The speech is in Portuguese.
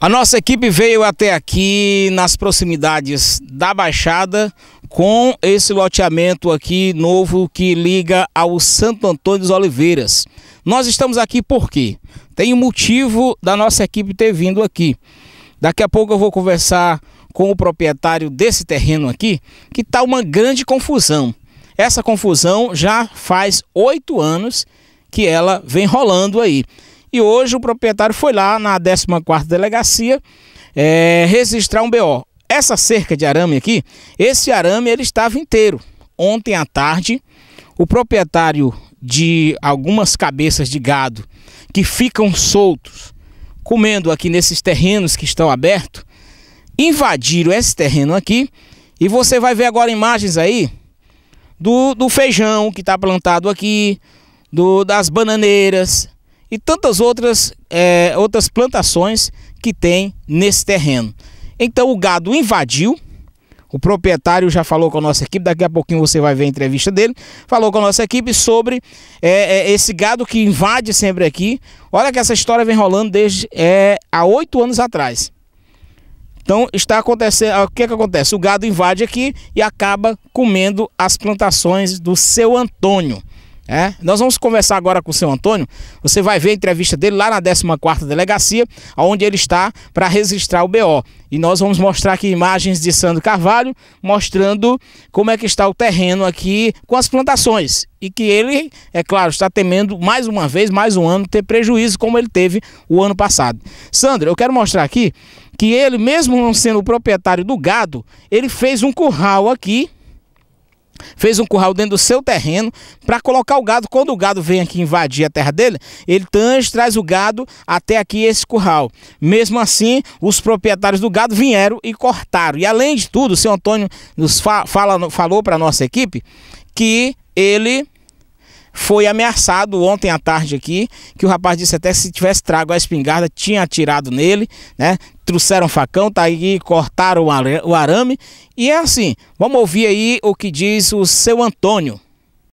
A nossa equipe veio até aqui nas proximidades da Baixada com esse loteamento aqui novo que liga ao Santo Antônio dos Oliveiras. Nós estamos aqui porque tem um motivo da nossa equipe ter vindo aqui. Daqui a pouco eu vou conversar com o proprietário desse terreno aqui, que está uma grande confusão. Essa confusão já faz oito anos que ela vem rolando aí. E hoje o proprietário foi lá na 14 Delegacia é, registrar um BO. Essa cerca de arame aqui, esse arame ele estava inteiro. Ontem à tarde, o proprietário de algumas cabeças de gado que ficam soltos, comendo aqui nesses terrenos que estão abertos, invadiram esse terreno aqui. E você vai ver agora imagens aí do, do feijão que está plantado aqui, do, das bananeiras, e tantas outras, é, outras plantações que tem nesse terreno. Então o gado invadiu, o proprietário já falou com a nossa equipe, daqui a pouquinho você vai ver a entrevista dele. Falou com a nossa equipe sobre é, é esse gado que invade sempre aqui. Olha que essa história vem rolando desde é, há oito anos atrás. Então está acontecendo. Ah, o que, é que acontece? O gado invade aqui e acaba comendo as plantações do seu Antônio. É? Nós vamos conversar agora com o seu Antônio. Você vai ver a entrevista dele lá na 14 Delegacia, onde ele está para registrar o BO. E nós vamos mostrar aqui imagens de Sandro Carvalho, mostrando como é que está o terreno aqui com as plantações. E que ele, é claro, está temendo mais uma vez, mais um ano, ter prejuízo como ele teve o ano passado. Sandro, eu quero mostrar aqui que ele, mesmo não sendo o proprietário do gado, ele fez um curral aqui, fez um curral dentro do seu terreno para colocar o gado. Quando o gado vem aqui invadir a terra dele, ele tange, traz o gado até aqui esse curral. Mesmo assim, os proprietários do gado vieram e cortaram. E além de tudo, o seu Antônio nos fa fala, falou para a nossa equipe que ele foi ameaçado ontem à tarde aqui, que o rapaz disse até que se tivesse trago a espingarda, tinha atirado nele, né? Trouxeram facão, tá aí, cortaram o arame. E é assim, vamos ouvir aí o que diz o seu Antônio.